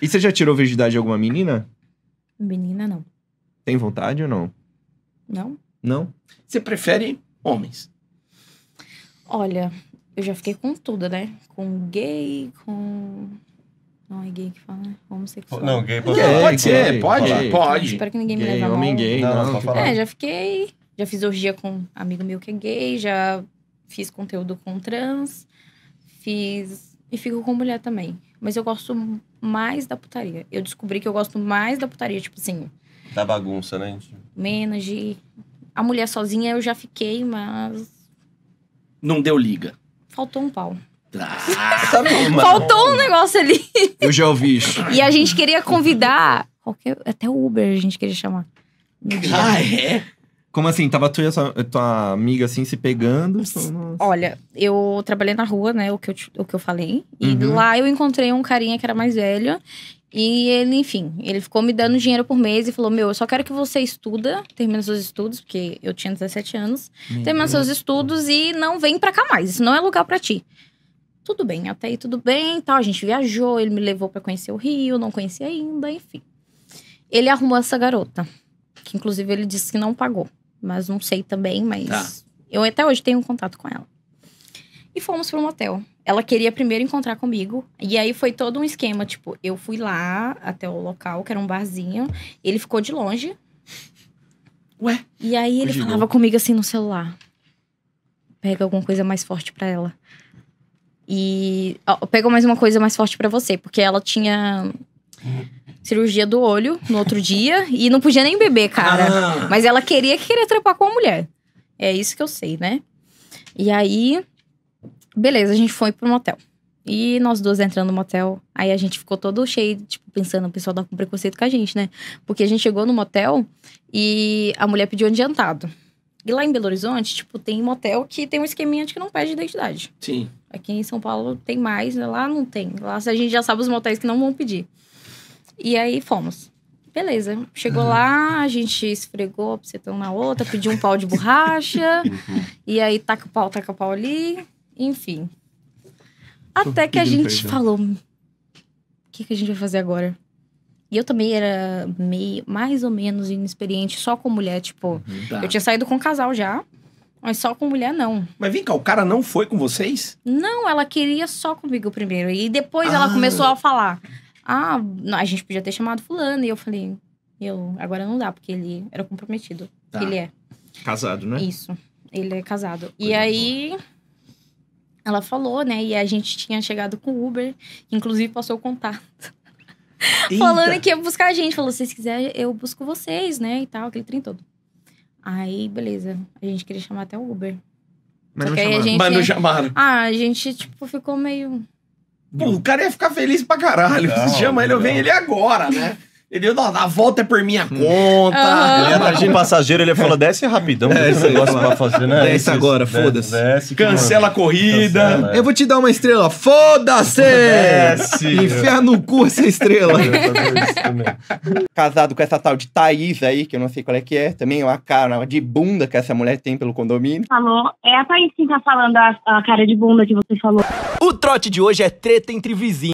E você já tirou virgindade de alguma menina? Menina, não. Tem vontade ou não? Não. Não? Você prefere homens? Olha, eu já fiquei com tudo, né? Com gay, com. Não é gay que fala, né? Homossexual. Não, gay pode, não, pode ser, pode, pode. pode. Espero que ninguém gay, me leve a mão. Homem gay, não, não, É, já fiquei. Já fiz orgia com um amigo meu que é gay, já fiz conteúdo com trans, fiz e fico com mulher também. Mas eu gosto mais da putaria. Eu descobri que eu gosto mais da putaria, tipo assim. Da bagunça, né? Menos de. A mulher sozinha eu já fiquei, mas. Não deu liga. Faltou um pau. Ah, tá Faltou um negócio ali. Eu já ouvi isso. E a gente queria convidar. Qualquer, até o Uber a gente queria chamar. Ah, é? Como assim? Tava tu e a tua amiga assim se pegando? Nossa. Olha, eu trabalhei na rua, né? O que eu, o que eu falei. E uhum. lá eu encontrei um carinha que era mais velho. E ele, enfim, ele ficou me dando dinheiro por mês e falou: Meu, eu só quero que você estuda, termine seus estudos, porque eu tinha 17 anos, Meu termina seus estudos e não vem pra cá mais. Isso não é lugar para ti tudo bem, até aí tudo bem, tal. A gente viajou, ele me levou para conhecer o Rio, não conhecia ainda, enfim. Ele arrumou essa garota, que inclusive ele disse que não pagou mas não sei também, mas tá. eu até hoje tenho um contato com ela. E fomos para um hotel. Ela queria primeiro encontrar comigo. E aí foi todo um esquema. Tipo, eu fui lá até o local, que era um barzinho. Ele ficou de longe. Ué? E aí ele falava comigo assim no celular. Pega alguma coisa mais forte para ela. E pega mais uma coisa mais forte para você. Porque ela tinha cirurgia do olho no outro dia e não podia nem beber, cara. Ah. Mas ela queria que queria trepar com a mulher. É isso que eu sei, né? E aí, beleza, a gente foi pro motel. E nós duas entrando no motel, aí a gente ficou todo cheio, tipo, pensando, o pessoal dá com preconceito com a gente, né? Porque a gente chegou no motel e a mulher pediu um adiantado. E lá em Belo Horizonte, tipo, tem motel que tem um esqueminha de que não pede identidade. Sim. Aqui em São Paulo tem mais, né? lá não tem. Lá a gente já sabe os motéis que não vão pedir. E aí fomos. Beleza. Chegou uhum. lá, a gente esfregou a piscetão na outra, pediu um pau de borracha. E aí taca o pau, taca o pau ali. Enfim. Até que a gente perdão. falou: o que, que a gente vai fazer agora? E eu também era meio, mais ou menos inexperiente, só com mulher. Tipo, tá. eu tinha saído com um casal já, mas só com mulher não. Mas vem cá, o cara não foi com vocês? Não, ela queria só comigo primeiro. E depois ah. ela começou a falar. Ah, a gente podia ter chamado fulano. E eu falei, eu, agora não dá, porque ele era comprometido. Tá. Ele é. Casado, né? Isso. Ele é casado. Coisa e aí. Ela falou, né? E a gente tinha chegado com o Uber, inclusive passou o contato. Falando que ia buscar a gente. Falou: se vocês quiserem, eu busco vocês, né? E tal, aquele trem todo. Aí, beleza. A gente queria chamar até o Uber. Mas, não, chamaram. Mas não chamaram. Ah, a gente, tipo, ficou meio. Pô, o cara ia ficar feliz pra caralho. Não, Você chama ele, eu venho ele agora, né? Ele não, a volta é por minha conta. Uhum. Ele imagina o passageiro, ele falou, desce rapidão. É, esse negócio pra fazer, né? Desce agora, né? foda-se. Desce, Cancela a tá corrida. Cancela, é. Eu vou te dar uma estrela. Foda-se! Desce. Enferra no cu essa estrela. Casado com essa tal de Thaís aí, que eu não sei qual é que é. Também é uma cara de bunda que essa mulher tem pelo condomínio. Falou. É a Thaís que tá falando a, a cara de bunda que você falou. O trote de hoje é treta entre vizinhos.